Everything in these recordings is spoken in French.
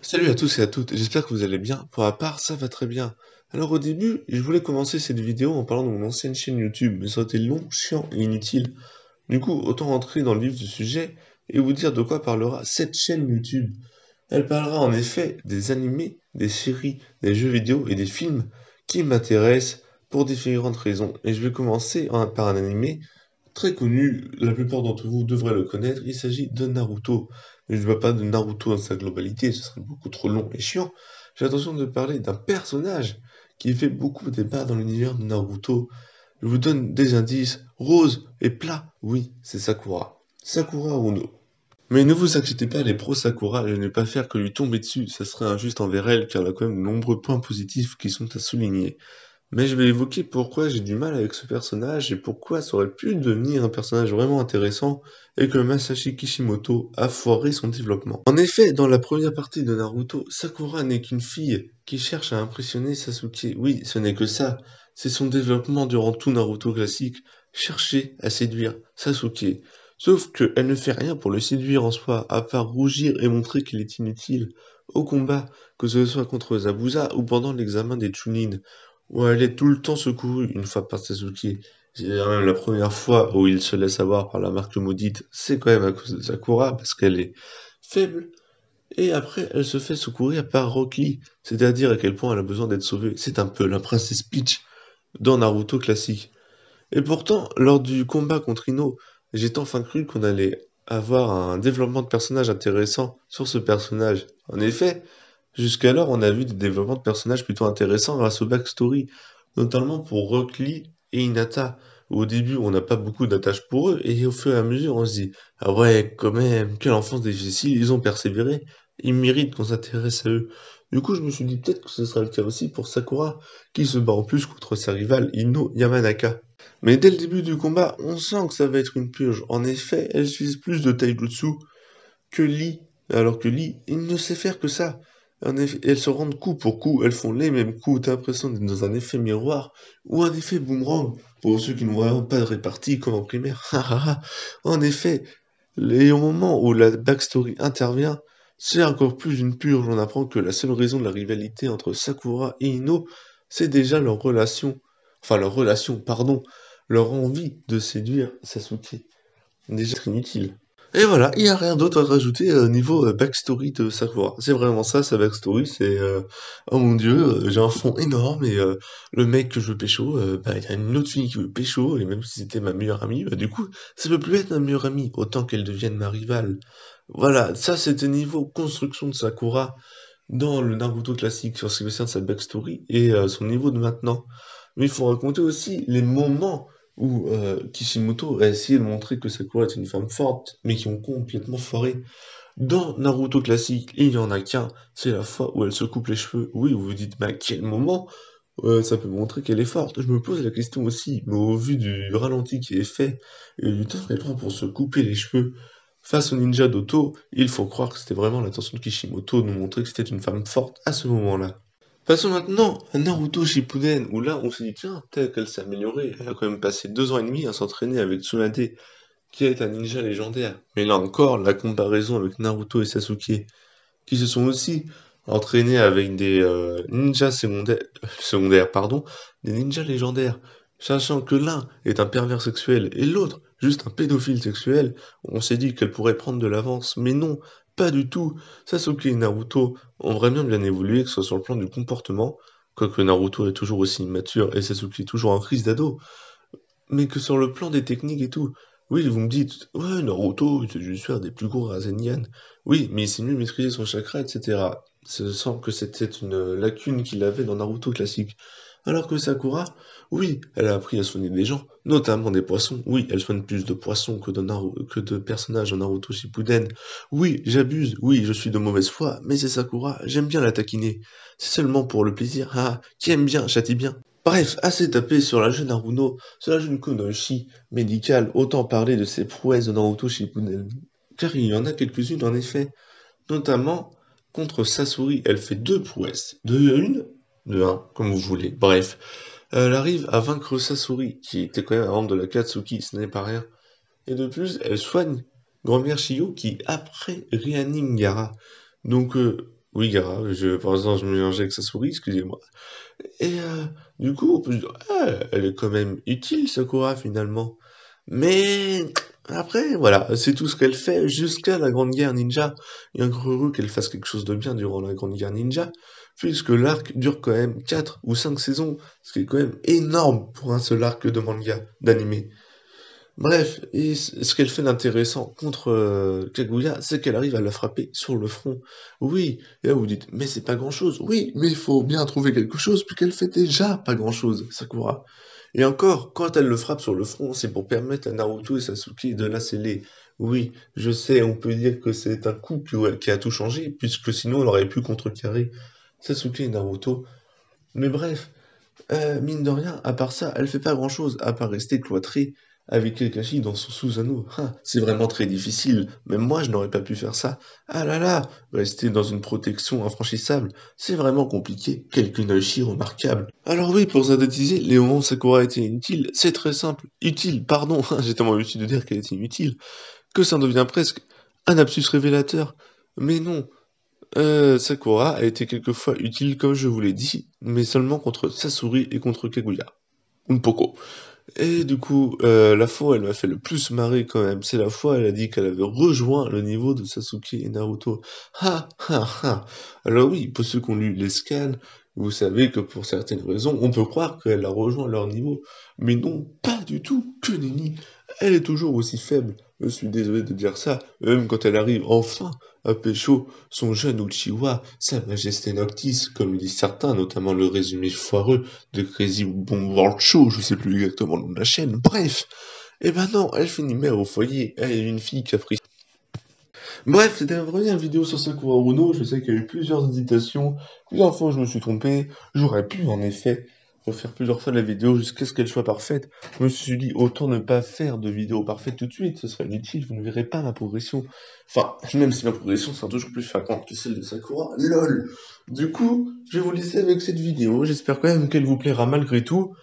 Salut à tous et à toutes, j'espère que vous allez bien. Pour ma part, ça va très bien. Alors au début, je voulais commencer cette vidéo en parlant de mon ancienne chaîne YouTube, mais ça a été long, chiant et inutile. Du coup, autant rentrer dans le vif du sujet et vous dire de quoi parlera cette chaîne YouTube. Elle parlera en effet des animés, des séries, des jeux vidéo et des films qui m'intéressent pour différentes raisons. Et je vais commencer par un animé très connu, la plupart d'entre vous devraient le connaître, il s'agit de Naruto. Je ne vois pas de Naruto dans sa globalité, ce serait beaucoup trop long et chiant. J'ai l'intention de parler d'un personnage qui fait beaucoup de débat dans l'univers de Naruto. Je vous donne des indices. Rose et plat. Oui, c'est Sakura. Sakura Uno. Mais ne vous inquiétez pas, les pros Sakura, je ne vais pas faire que lui tomber dessus, ça serait injuste envers elle car elle a quand même de nombreux points positifs qui sont à souligner. Mais je vais évoquer pourquoi j'ai du mal avec ce personnage et pourquoi ça aurait pu devenir un personnage vraiment intéressant et que Masashi Kishimoto a foiré son développement. En effet, dans la première partie de Naruto, Sakura n'est qu'une fille qui cherche à impressionner Sasuke. Oui, ce n'est que ça. C'est son développement durant tout Naruto classique, chercher à séduire Sasuke. Sauf qu'elle ne fait rien pour le séduire en soi, à part rougir et montrer qu'il est inutile au combat, que ce soit contre Zabuza ou pendant l'examen des Chunin où elle est tout le temps secourue une fois par Sasuke. Hein, la première fois où il se laisse avoir par la marque maudite, c'est quand même à cause de Sakura, parce qu'elle est faible. Et après, elle se fait secourir par Rocky. c'est-à-dire à quel point elle a besoin d'être sauvée. C'est un peu la princesse Peach dans Naruto classique. Et pourtant, lors du combat contre Ino, j'ai enfin cru qu'on allait avoir un développement de personnage intéressant sur ce personnage. En effet, Jusqu'alors, on a vu des développements de personnages plutôt intéressants grâce au backstory, notamment pour Rock Lee et Hinata. Au début, on n'a pas beaucoup d'attache pour eux, et au fur et à mesure, on se dit Ah ouais, quand même, quelle enfance difficile, ils ont persévéré, ils méritent qu'on s'intéresse à eux. Du coup, je me suis dit peut-être que ce sera le cas aussi pour Sakura, qui se bat en plus contre sa rivale Ino Yamanaka. Mais dès le début du combat, on sent que ça va être une purge. En effet, elle utilise plus de taijutsu que Lee, alors que Lee, il ne sait faire que ça elles se rendent coup pour coup, elles font les mêmes coups, t'as l'impression d'être dans un effet miroir ou un effet boomerang, pour ceux qui ne voient pas de répartie comme en primaire. en effet, et au moment où la backstory intervient, c'est encore plus une purge, on apprend que la seule raison de la rivalité entre Sakura et Ino, c'est déjà leur relation, enfin leur relation, pardon, leur envie de séduire Sasuke. Déjà inutile. Et voilà, il n'y a rien d'autre à rajouter au euh, niveau euh, backstory de Sakura. C'est vraiment ça, sa backstory, c'est euh, Oh mon dieu, j'ai un fond énorme et le mec que je veux pécho, bah, il y a une autre fille qui veut pécho, et même si c'était ma meilleure amie, bah, du coup, ça peut plus être ma meilleure amie, autant qu'elle devienne ma rivale. Voilà, ça c'était niveau construction de Sakura dans le Naruto classique sur ce qui concerne sa backstory et son niveau de maintenant. Mais il faut raconter aussi les moments où euh, Kishimoto a essayé de montrer que Sakura est une femme forte, mais qui ont complètement foiré. Dans Naruto classique, il y en a qu'un, c'est la fois où elle se coupe les cheveux. Oui, vous vous dites, mais à quel moment euh, ça peut montrer qu'elle est forte Je me pose la question aussi, mais au vu du ralenti qui est fait, et du temps qu'elle prend pour se couper les cheveux, Face au ninja d'Otto, il faut croire que c'était vraiment l'intention de Kishimoto de nous montrer que c'était une femme forte à ce moment-là. Passons maintenant à Naruto Shippuden, où là on se dit tiens, peut-être qu'elle s'est améliorée, elle a quand même passé deux ans et demi à s'entraîner avec Tsunade, qui est un ninja légendaire. Mais là encore, la comparaison avec Naruto et Sasuke, qui se sont aussi entraînés avec des euh, ninjas secondaires, euh, secondaires, pardon, des ninjas légendaires, sachant que l'un est un pervers sexuel et l'autre juste un pédophile sexuel, on s'est dit qu'elle pourrait prendre de l'avance, mais non, pas du tout. Sasuke et Naruto ont vraiment bien évolué, que ce soit sur le plan du comportement, quoique Naruto est toujours aussi immature et Sasuke toujours en crise d'ado, mais que sur le plan des techniques et tout. Oui, vous me dites, ouais, Naruto, il s'est juste faire des plus gros Rasenian, Oui, mais il s'est mieux maîtrisé son chakra, etc. Ça semble que c'était une lacune qu'il avait dans Naruto classique alors que Sakura, oui, elle a appris à soigner des gens, notamment des poissons. Oui, elle soigne plus de poissons que de, personnages en Naruto Shippuden. Oui, j'abuse, oui, je suis de mauvaise foi, mais c'est Sakura, j'aime bien la taquiner. C'est seulement pour le plaisir. Ah, qui aime bien, châtie bien. Bref, assez tapé sur la jeune Haruno, sur la jeune Konoshi médicale, autant parler de ses prouesses en Naruto Shippuden. Car il y en a quelques-unes en effet, notamment contre Sasori, elle fait deux prouesses. De une, de 1, comme vous voulez. Bref, elle arrive à vaincre souris qui était quand même la de la Katsuki, ce n'est pas rien. Et de plus, elle soigne grand-mère qui après réanime Gara. Donc, euh, oui, Gara, je, par exemple, je me mélangeais avec souris excusez-moi. Et euh, du coup, on ah, elle est quand même utile, Sakura, finalement. Mais après, voilà, c'est tout ce qu'elle fait jusqu'à la Grande Guerre Ninja. Et encore heureux qu'elle fasse quelque chose de bien durant la Grande Guerre Ninja, puisque l'arc dure quand même 4 ou 5 saisons, ce qui est quand même énorme pour un seul arc de manga, d'animé. Bref, ce qu'elle fait d'intéressant contre euh, Kaguya, c'est qu'elle arrive à la frapper sur le front. Oui, et là vous dites, mais c'est pas grand chose. Oui, mais il faut bien trouver quelque chose, puisqu'elle fait déjà pas grand chose, Sakura. Et encore, quand elle le frappe sur le front, c'est pour permettre à Naruto et Sasuke de la sceller. Oui, je sais, on peut dire que c'est un coup qui a tout changé, puisque sinon elle aurait pu contrecarrer Sasuke et Naruto. Mais bref, euh, mine de rien, à part ça, elle fait pas grand chose, à part rester cloîtrée avec Kakashi dans son sous-anneau. c'est vraiment très difficile. Même moi, je n'aurais pas pu faire ça. Ah là là, rester dans une protection infranchissable, c'est vraiment compliqué. Quelques chi remarquable. Alors oui, pour synthétiser, les moments où Sakura était inutile, c'est très simple. Utile, pardon, j'ai tellement l'habitude de dire qu'elle était inutile, que ça devient presque un absus révélateur. Mais non, euh, Sakura a été quelquefois utile comme je vous l'ai dit, mais seulement contre Sasori et contre Kaguya. poco. Et du coup, euh, la fois, elle m'a fait le plus marrer quand même. C'est la fois, elle a dit qu'elle avait rejoint le niveau de Sasuke et Naruto. Ha ha ha. Alors oui, pour ceux qui ont lu les scans, vous savez que pour certaines raisons, on peut croire qu'elle a rejoint leur niveau. Mais non, pas du tout, que nenni Elle est toujours aussi faible. Je suis désolé de dire ça, même quand elle arrive enfin à Pécho, son jeune Uchiwa, Sa Majesté Noctis, comme le disent certains, notamment le résumé foireux de Crazy Bon World Show, je sais plus exactement le nom de la chaîne, bref. Et ben non, elle finit mère au foyer, elle est une fille qui a pris... Bref, c'était la première vidéo sur Sakura Runo. Je sais qu'il y a eu plusieurs hésitations, plusieurs fois je me suis trompé. J'aurais pu, en effet, refaire plusieurs fois la vidéo jusqu'à ce qu'elle soit parfaite. Je me suis dit, autant ne pas faire de vidéo parfaite tout de suite, ce serait inutile, vous ne verrez pas ma progression. Enfin, même si ma progression sera toujours plus fréquente que celle de Sakura, lol Du coup, je vais vous laisser avec cette vidéo, j'espère quand même qu'elle vous plaira malgré tout,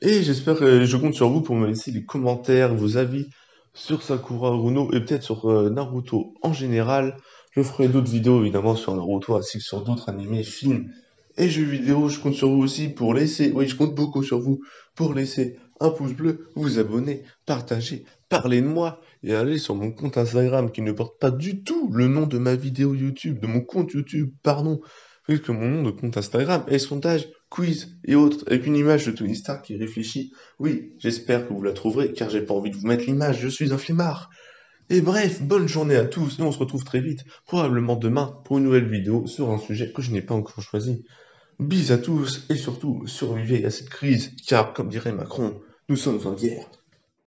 et j'espère que euh, je compte sur vous pour me laisser des commentaires, vos avis, sur Sakura Runo et peut-être sur euh, Naruto en général. Je ferai d'autres vidéos évidemment sur Naruto ainsi que sur d'autres animés, films et jeux vidéo. Je compte sur vous aussi pour laisser, oui, je compte beaucoup sur vous pour laisser un pouce bleu, vous abonner, partager, parler de moi et aller sur mon compte Instagram qui ne porte pas du tout le nom de ma vidéo YouTube, de mon compte YouTube, pardon, puisque mon nom de compte Instagram est sondage quiz et autres avec une image de Tony Stark qui réfléchit. Oui, j'espère que vous la trouverez car j'ai pas envie de vous mettre l'image, je suis un flemmard. Et bref, bonne journée à tous et on se retrouve très vite, probablement demain, pour une nouvelle vidéo sur un sujet que je n'ai pas encore choisi. Bis à tous et surtout survivez à cette crise car, comme dirait Macron, nous sommes en guerre.